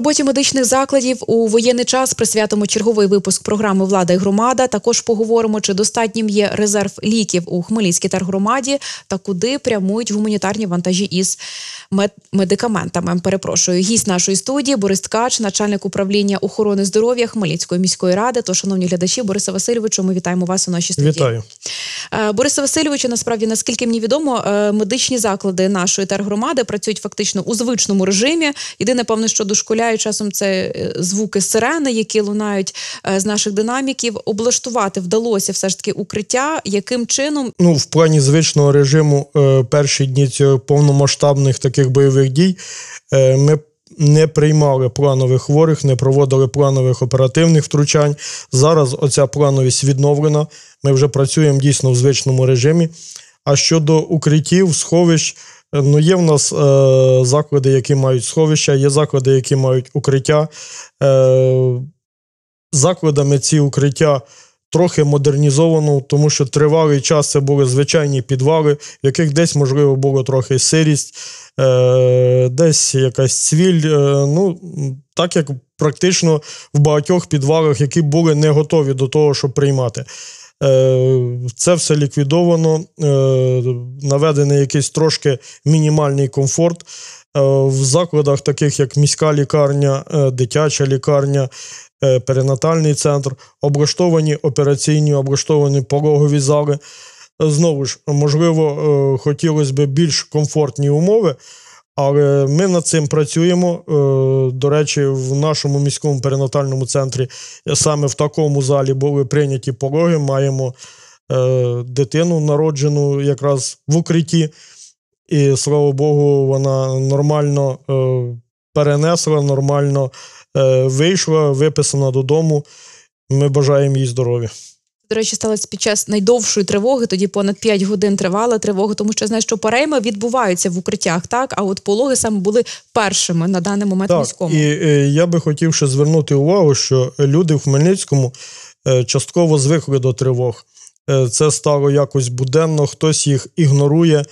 роботі медичних закладів у воєнний час присвятимо черговий випуск програми Влада і громада. Також поговоримо, чи достатнім є резерв ліків у Хмельницькій тергромаді та куди прямують гуманітарні вантажі із медикаментами. Перепрошую, гість нашої студії Борис Ткач, начальник управління охорони здоров'я Хмельницької міської ради. То, шановні глядачі, Бориса Васильовичу, ми вітаємо вас у нашій студії. Вітаю. Е, Бориса Васильовича. насправді, наскільки мені відомо, е, медичні заклади нашої тергромади працюють фактично у звичному режимі. Єдине, певне, що дошколяє дозволяють часом це е, звуки сирени, які лунають е, з наших динаміків. Облаштувати вдалося все ж таки укриття. Яким чином ну в плані звичного режиму е, перші дні цього повномасштабних таких бойових дій ми. Не приймали планових хворих, не проводили планових оперативних втручань. Зараз оця плановість відновлена. Ми вже працюємо дійсно в звичному режимі. А щодо укриттів, сховищ. Ну, Є в нас е, заклади, які мають сховища, є заклади, які мають укриття. Е, Закладами ці укриття трохи модернізовано, тому що тривалий час це були звичайні підвали, в яких десь, можливо, було трохи сирість, е, десь якась цвіль. Е, ну, Так як практично в багатьох підвалах, які були не готові до того, щоб приймати. Е, це все ліквідовано, е, наведений якийсь трошки мінімальний комфорт. Е, в закладах, таких як міська лікарня, дитяча лікарня, перинатальний центр, облаштовані операційні, облаштовані пологові зали. Знову ж, можливо, хотілося б більш комфортні умови. Але ми над цим працюємо. Е, до речі, в нашому міському перинатальному центрі е, саме в такому залі були прийняті пологи. Маємо е, дитину народжену якраз в укритті, і слава Богу, вона нормально перенесла, нормально вийшла, виписана додому. Ми бажаємо їй здоров'я. До речі, сталося під час найдовшої тривоги, тоді понад 5 годин тривала тривога, тому що я що перейми відбуваються в укриттях, так а от пологи саме були першими на даний момент так, міському. І е, я би хотів ще звернути увагу, що люди в Хмельницькому е, частково звикли до тривог. Е, це стало якось буденно, хтось їх ігнорує.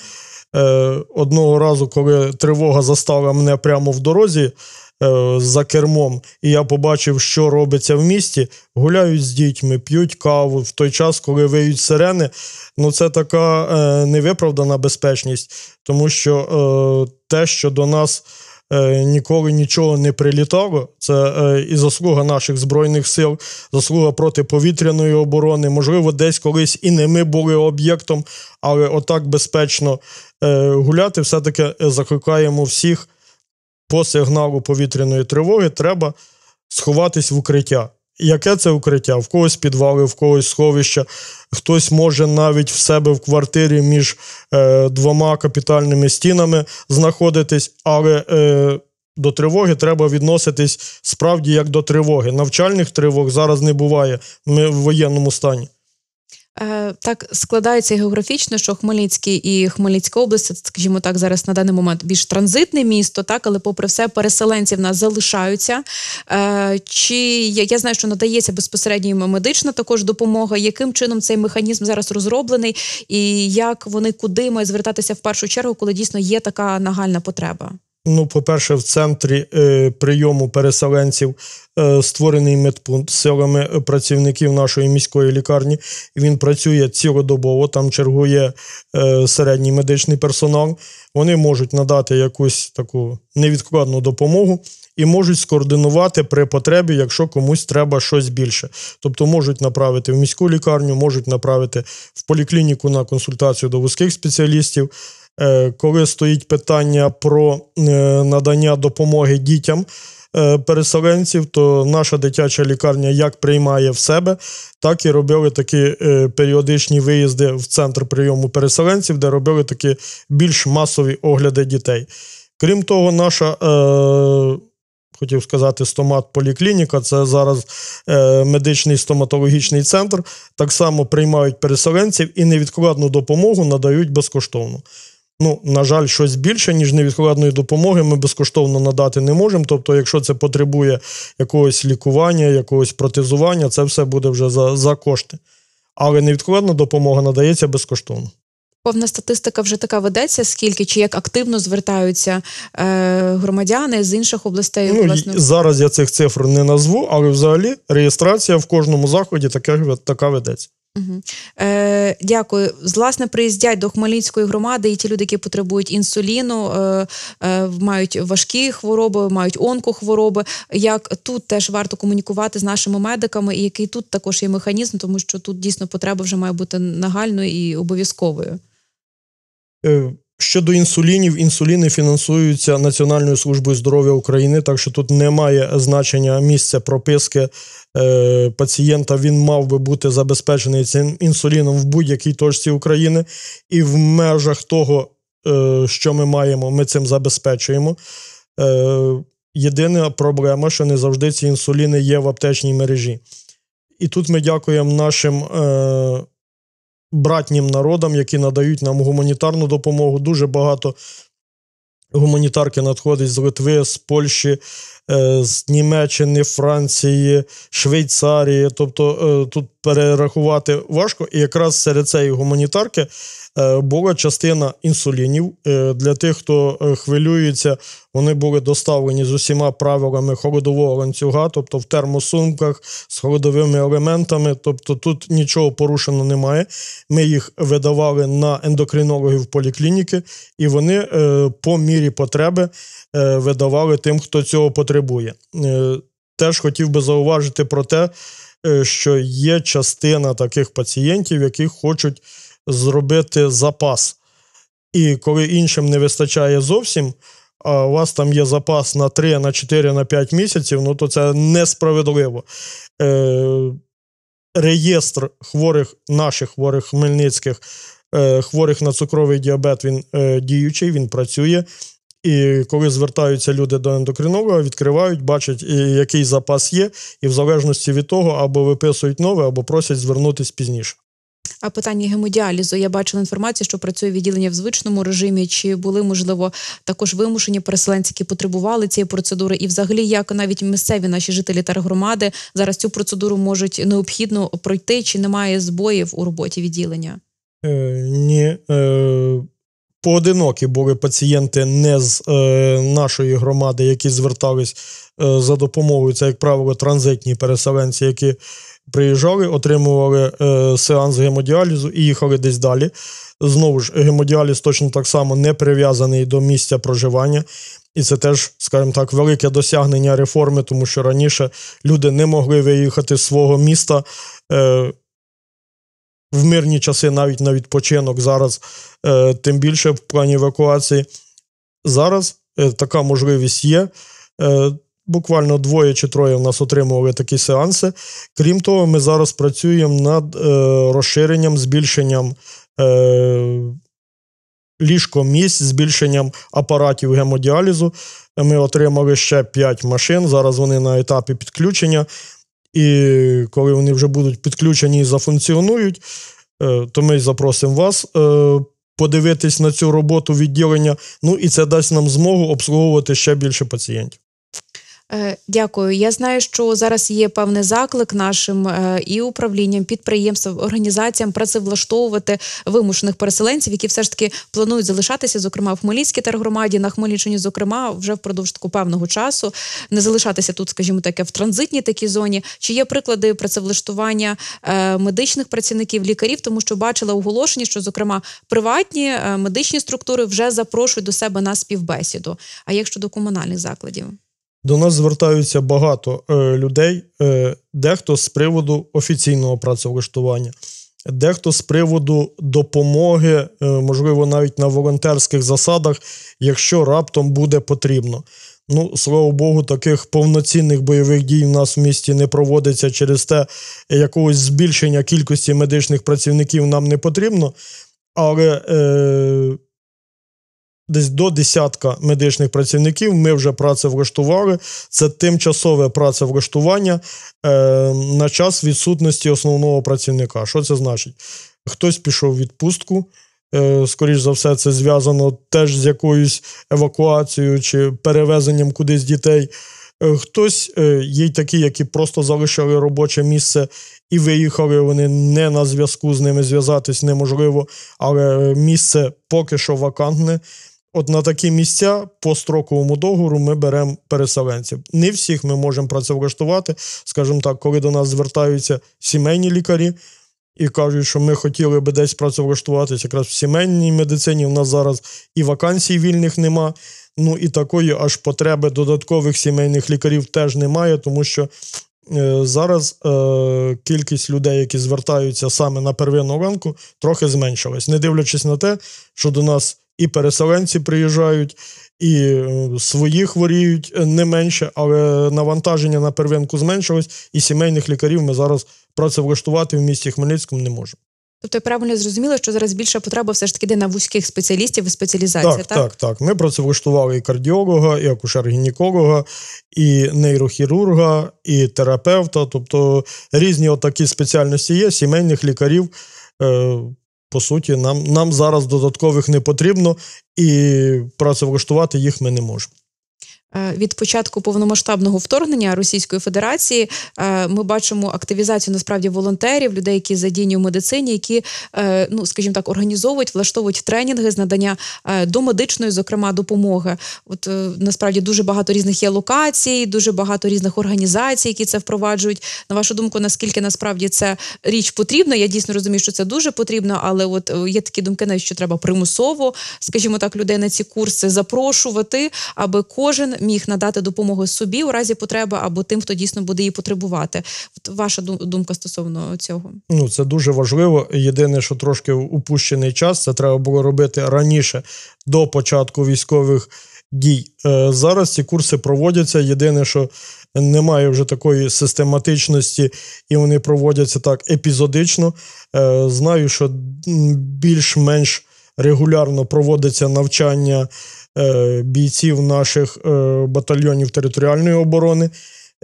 Одного разу, коли тривога застала мене прямо в дорозі. Е, за кермом, і я побачив, що робиться в місті. Гуляють з дітьми, п'ють каву в той час, коли виють сирени. Ну це така е, невиправдана безпечність, тому що е, те, що до нас. Е, ніколи нічого не прилітало. Це е, і заслуга наших збройних сил, заслуга протиповітряної оборони. Можливо, десь колись і не ми були об'єктом, але отак безпечно гуляти. Все таки закликаємо всіх по сигналу повітряної тривоги треба сховатись в укриття. Яке це укриття? В когось підвали, в когось сховища, хтось може навіть в себе в квартирі між е, двома капітальними стінами знаходитись, але е, до тривоги треба відноситись справді як до тривоги. Навчальних тривог зараз не буває. Ми в воєнному стані. Е, так складається географічно, що Хмельницький і Хмельницька область, скажімо так, зараз на даний момент більш транзитне місто, так але, попри все, переселенці в нас залишаються. Е, чи я знаю, що надається безпосередньо медична також допомога? Яким чином цей механізм зараз розроблений, і як вони куди мають звертатися в першу чергу, коли дійсно є така нагальна потреба? Ну, по-перше, в центрі е, прийому переселенців е, створений медпункт силами працівників нашої міської лікарні. Він працює цілодобово, там чергує е, середній медичний персонал. Вони можуть надати якусь таку невідкладну допомогу і можуть скоординувати при потребі, якщо комусь треба щось більше. Тобто можуть направити в міську лікарню, можуть направити в поліклініку на консультацію до вузьких спеціалістів. Е, коли стоїть питання про е, надання допомоги дітям. Е, переселенців, то наша дитяча лікарня як приймає в себе, так і робили такі періодичні виїзди в центр прийому переселенців, де робили такі більш масові огляди дітей. Крім того, наша, хотів сказати, стомат поліклініка це зараз е, медичний стоматологічний центр, так само приймають переселенців і невідкладну допомогу надають безкоштовно. Ну, на жаль, щось більше, ніж невідкладної допомоги, ми безкоштовно надати не можемо. Тобто, якщо це потребує якогось лікування, якогось протезування, це все буде вже за, за кошти. Але невідкладна допомога надається безкоштовно. Повна статистика вже така ведеться, скільки чи як активно звертаються е, громадяни з інших областей Ну, власне? зараз. Я цих цифр не назву, але взагалі реєстрація в кожному заході така, така ведеться. Е, Дякую. Власне, приїздять до Хмельницької громади, і ті люди, які потребують інсуліну, е, е, мають важкі хвороби, мають онкохвороби. Як тут теж варто комунікувати з нашими медиками, і який тут також є механізм, тому що тут дійсно потреба вже має бути нагальною і обов'язковою. Е, Щодо інсулінів, інсуліни фінансуються Національною службою здоров'я України, так що тут немає значення місця прописки е, пацієнта. Він мав би бути забезпечений цим інсуліном в будь-якій точці України, і в межах того, е, що ми маємо, ми цим забезпечуємо. Е, Єдина проблема, що не завжди ці інсуліни є в аптечній мережі. І тут ми дякуємо нашим. Е, братнім народам, які надають нам гуманітарну допомогу. Дуже багато гуманітарки надходить з Литви, з Польщі, Е, з Німеччини, Франції, Швейцарії. Тобто е, тут перерахувати важко. І якраз серед цієї гуманітарки е, була частина інсулінів для тих, хто хвилюється. Вони були доставлені з усіма правилами холодового ланцюга, тобто в термосумках з холодовими елементами. Тобто тут нічого порушено немає. Ми їх видавали на ендокринологів поліклініки, і вони по мірі потреби видавали тим, хто цього потребує потребує. Е, теж хотів би зауважити про те, е, що є частина таких пацієнтів, які хочуть зробити запас. І коли іншим не вистачає зовсім, а у вас там є запас на 3, на 4, на 5 місяців, ну то це несправедливо. Е, Реєстр хворих наших хворих хмельницьких, е, хворих на цукровий діабет, він е, діючий, він працює. І коли звертаються люди до ендокринолога, відкривають, бачать, який запас є, і в залежності від того, або виписують нове, або просять звернутись пізніше. А питання гемодіалізу я бачила інформацію, що працює відділення в звичному режимі. Чи були можливо також вимушені переселенці, які потребували цієї процедури, і взагалі як навіть місцеві наші жителі та громади зараз цю процедуру можуть необхідно пройти? Чи немає збоїв у роботі відділення? Е, Ні. Е поодинокі були пацієнти не з е, нашої громади, які звертались е, за допомогою. Це, як правило, транзитні переселенці, які приїжджали, отримували е, сеанс гемодіалізу і їхали десь далі. Знову ж, гемодіаліз точно так само не прив'язаний до місця проживання. І це теж, скажімо так, велике досягнення реформи, тому що раніше люди не могли виїхати з свого міста. Е, в мирні часи, навіть на відпочинок зараз, е, тим більше в плані евакуації. Зараз е, така можливість є. Е, Буквально двоє чи троє в нас отримували такі сеанси. Крім того, ми зараз працюємо над е, розширенням, збільшенням е, місць, збільшенням апаратів гемодіалізу. Ми отримали ще 5 машин. Зараз вони на етапі підключення. І коли вони вже будуть підключені і зафункціонують, е, то ми запросимо вас е, подивитись на цю роботу відділення. Ну і це дасть нам змогу обслуговувати ще більше пацієнтів. Е, дякую. Я знаю, що зараз є певний заклик нашим е, і управлінням, підприємствам, організаціям працевлаштовувати вимушених переселенців, які все ж таки планують залишатися, зокрема в Хмельницькій тергромаді, на Хмельниччині, зокрема, вже впродовж таку певного часу, не залишатися тут, скажімо, таке в транзитній такій зоні. Чи є приклади працевлаштування е, медичних працівників, лікарів, тому що бачила оголошення, що зокрема приватні медичні структури вже запрошують до себе на співбесіду. А як щодо комунальних закладів? До нас звертаються багато е, людей, е, дехто з приводу офіційного працевлаштування, дехто з приводу допомоги, е, можливо, навіть на волонтерських засадах, якщо раптом буде потрібно. Ну, слава Богу, таких повноцінних бойових дій в нас в місті не проводиться через те, якогось збільшення кількості медичних працівників нам не потрібно. Але е, Десь до десятка медичних працівників ми вже працевлаштували. Це тимчасове працевлаштування е, на час відсутності основного працівника. Що це значить? Хтось пішов в відпустку, е, Скоріше за все, це зв'язано теж з якоюсь евакуацією чи перевезенням кудись дітей. Е, хтось е, є такі, які просто залишили робоче місце і виїхали. Вони не на зв'язку з ними зв'язатись неможливо, але місце поки що вакантне. От на такі місця по строковому договору ми беремо переселенців. Не всіх ми можемо працевлаштувати. Скажімо так, коли до нас звертаються сімейні лікарі і кажуть, що ми хотіли би десь працевлаштуватися, якраз в сімейній медицині. У нас зараз і вакансій вільних нема. Ну і такої аж потреби додаткових сімейних лікарів теж немає, тому що е, зараз е, кількість людей, які звертаються саме на первинну ланку, трохи зменшилась, не дивлячись на те, що до нас і переселенці приїжджають, і е, свої хворіють е, не менше, але навантаження на первинку зменшилось, і сімейних лікарів ми зараз працевлаштувати в місті Хмельницькому не можемо. Тобто, я правильно зрозуміла, що зараз більша потреба все ж таки йде на вузьких спеціалістів і спеціалізація. Так, так, так. так. Ми працевлаштували і кардіолога, і акушер-гінеколога, і нейрохірурга, і терапевта. Тобто різні отакі спеціальності є сімейних лікарів. Е, по суті, нам, нам зараз додаткових не потрібно, і працевлаштувати їх ми не можемо. Е, від початку повномасштабного вторгнення Російської Федерації е, ми бачимо активізацію насправді волонтерів, людей, які задіяні в медицині, які е, ну скажімо так організовують, влаштовують тренінги з надання домедичної, зокрема допомоги. От насправді дуже багато різних є локацій, дуже багато різних організацій, які це впроваджують. На вашу думку, наскільки насправді це річ потрібна? Я дійсно розумію, що це дуже потрібно, але от є такі думки, навіть що треба примусово, скажімо так, людей на ці курси запрошувати, аби кожен міг надати допомогу собі у разі потреби або тим, хто дійсно буде її потребувати. От Ваша думка стосовно цього? Ну це дуже важливо. Єдине, що трошки упущений час, це треба було робити раніше до початку військових дій. Е, зараз ці курси проводяться. Єдине, що немає вже такої систематичності, і вони проводяться так епізодично. Е, знаю, що більш-менш регулярно проводиться навчання е, бійців наших е, батальйонів територіальної оборони,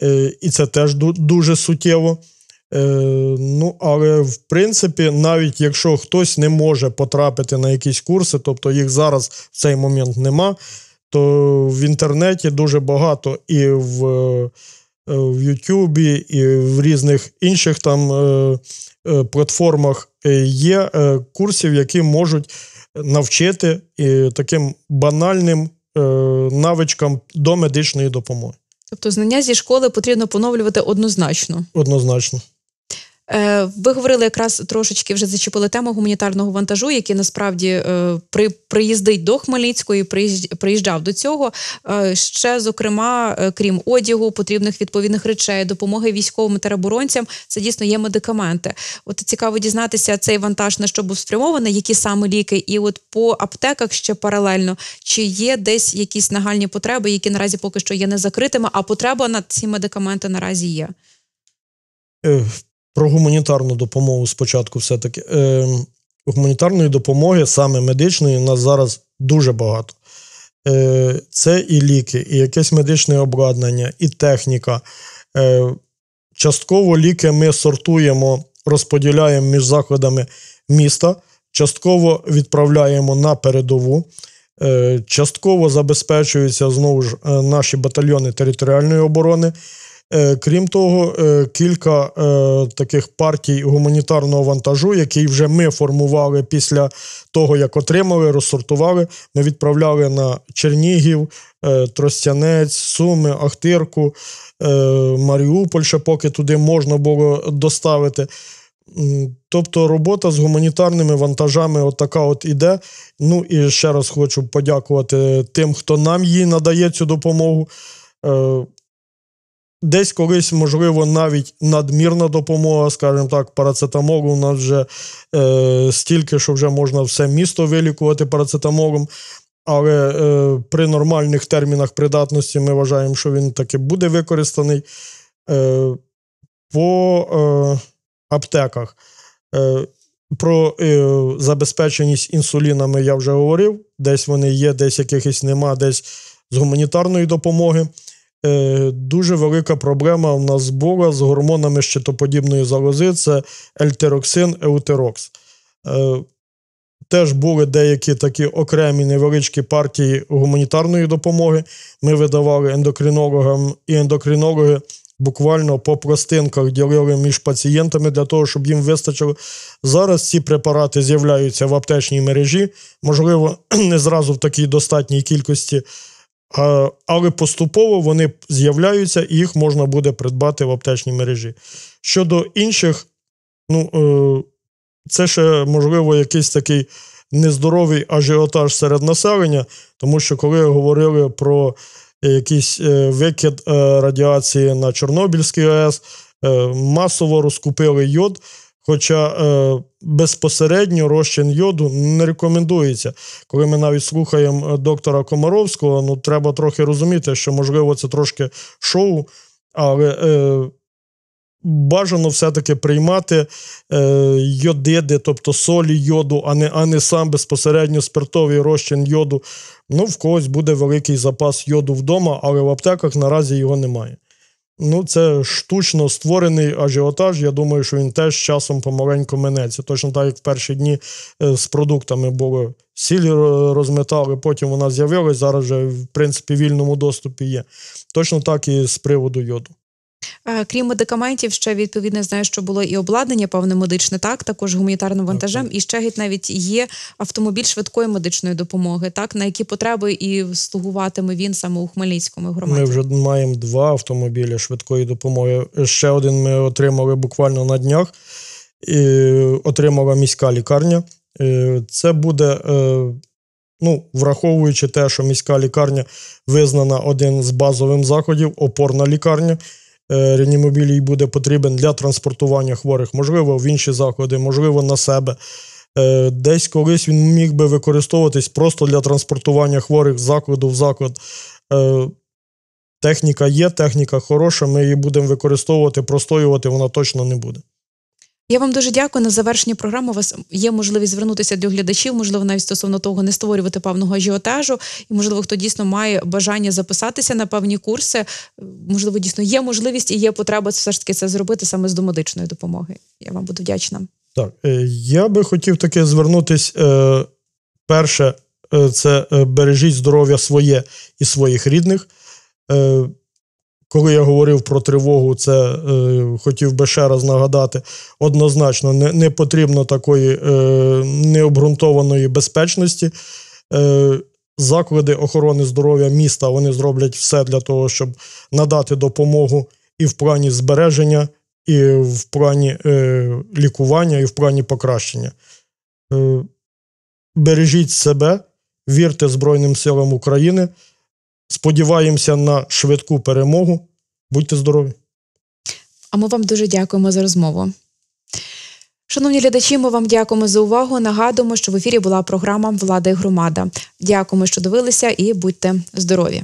е, і це теж дуже суттєво. Ну, але в принципі, навіть якщо хтось не може потрапити на якісь курси, тобто їх зараз в цей момент нема, то в інтернеті дуже багато і в в Ютубі, і в різних інших там платформах є курсів, які можуть навчити і таким банальним е, навичкам до медичної допомоги. Тобто знання зі школи потрібно поновлювати однозначно. Однозначно. Е, ви говорили якраз трошечки вже зачепили тему гуманітарного вантажу, який насправді е, при приїздить до Хмельницької і приїжджав до цього. Е, ще зокрема, крім одягу, потрібних відповідних речей, допомоги військовим тероборонцям. Це дійсно є медикаменти. От цікаво дізнатися цей вантаж на що був спрямований, які саме ліки, і от по аптеках ще паралельно чи є десь якісь нагальні потреби, які наразі поки що є незакритими, а потреба на ці медикаменти наразі є про гуманітарну допомогу спочатку, все-таки Е, гуманітарної допомоги, саме медичної, у нас зараз дуже багато. Е, Це і ліки, і якесь медичне обладнання, і техніка. Е, Частково ліки ми сортуємо, розподіляємо між закладами міста, частково відправляємо на передову. Е, частково забезпечуються знову ж е, наші батальйони територіальної оборони. Е, крім того, е, кілька е, таких партій гуманітарного вантажу, який вже ми формували після того, як отримали, розсортували. Ми відправляли на Чернігів, Тростянець, Суми, Ахтирку, Маріуполь, ще поки туди можна було доставити. Тобто робота з гуманітарними вантажами, от така от іде. Ну і ще раз хочу подякувати тим, хто нам її надає цю допомогу. Десь колись, можливо, навіть надмірна допомога, скажімо так, парацетамолу у нас вже е, стільки, що вже можна все місто вилікувати парацетамолом. Але е, при нормальних термінах придатності ми вважаємо, що він таки буде використаний е, по е, аптеках. Е, Про е, забезпеченість інсулінами я вже говорив. Десь вони є, десь якихось нема, десь з гуманітарної допомоги. Е, дуже велика проблема в нас була з гормонами щитоподібної залози це ельтероксин, еутерокс. Е, теж були деякі такі окремі невеличкі партії гуманітарної допомоги. Ми видавали ендокринологам і ендокринологи буквально по пластинках ділили між пацієнтами для того, щоб їм вистачило. Зараз ці препарати з'являються в аптечній мережі, можливо, не зразу в такій достатній кількості. Але поступово вони з'являються і їх можна буде придбати в аптечній мережі. Щодо інших, ну, е, це ще, можливо, якийсь такий нездоровий ажіотаж серед населення, тому що коли говорили про якийсь е, викид е, радіації на Чорнобильській АЕС, масово розкупили йод. Хоча е, безпосередньо розчин йоду не рекомендується. Коли ми навіть слухаємо е, доктора Комаровського, ну треба трохи розуміти, що можливо це трошки шоу, але е, бажано все-таки приймати е, йодиди, тобто солі йоду, а не а не сам безпосередньо спиртовий розчин йоду. Ну, в когось буде великий запас йоду вдома, але в аптеках наразі його немає. Ну, це штучно створений ажіотаж. Я думаю, що він теж часом помаленьку минеться. Точно так, як в перші дні е, з продуктами було. сілі е, розметали, потім вона з'явилась, зараз вже, в принципі, вільному доступі є. Точно так і з приводу йоду. Е, крім медикаментів, ще відповідно знаю, що було і обладнання, певне медичне, так також гуманітарним вантажем, і ще геть навіть є автомобіль швидкої медичної допомоги, так на які потреби і слугуватиме він саме у Хмельницькому громаді. Ми вже маємо два автомобілі швидкої допомоги. Ще один ми отримали буквально на днях. І Отримала міська лікарня. Це буде, е, ну, враховуючи те, що міська лікарня визнана один з базових заходів, опорна лікарня. Е, реанімобілій буде потрібен для транспортування хворих, можливо, в інші заклади, можливо, на себе. Е, десь колись він міг би використовуватись просто для транспортування хворих з закладу в заклад. Е, техніка є, техніка хороша, ми її будемо використовувати, простоювати вона точно не буде. Я вам дуже дякую на завершення програми. У вас є можливість звернутися до глядачів, можливо, навіть стосовно того не створювати певного ажіотажу, і можливо, хто дійсно має бажання записатися на певні курси. Можливо, дійсно є можливість і є потреба все ж таки це зробити саме з домедичної допомоги. Я вам буду вдячна. Так, е, я би хотів таке звернутись. Е, перше, е, це бережіть здоров'я своє і своїх рідних коли я говорив про тривогу, це е, хотів би ще раз нагадати, однозначно не, не потрібно такої е, необґрунтованої безпечності. Е, Заклади охорони здоров'я міста вони зроблять все для того, щоб надати допомогу і в плані збереження, і в плані е, лікування, і в плані покращення. Е, Бережіть себе, вірте Збройним силам України. Сподіваємося на швидку перемогу. Будьте здорові! А ми вам дуже дякуємо за розмову. Шановні глядачі, ми вам дякуємо за увагу. Нагадуємо, що в ефірі була програма Влада і громада. Дякуємо, що дивилися, і будьте здорові!